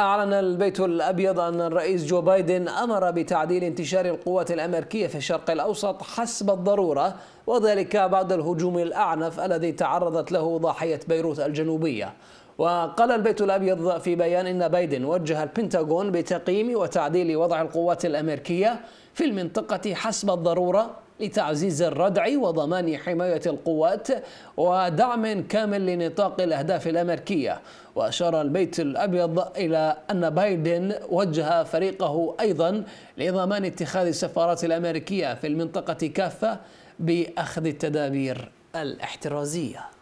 أعلن البيت الأبيض أن الرئيس جو بايدن أمر بتعديل انتشار القوات الأمريكية في الشرق الأوسط حسب الضرورة وذلك بعد الهجوم الأعنف الذي تعرضت له ضاحية بيروت الجنوبية وقال البيت الأبيض في بيان أن بايدن وجه البنتاغون بتقييم وتعديل وضع القوات الأمريكية في المنطقة حسب الضرورة لتعزيز الردع وضمان حماية القوات ودعم كامل لنطاق الأهداف الأمريكية وأشار البيت الأبيض إلى أن بايدن وجه فريقه أيضا لضمان اتخاذ السفارات الأمريكية في المنطقة كافة بأخذ التدابير الاحترازية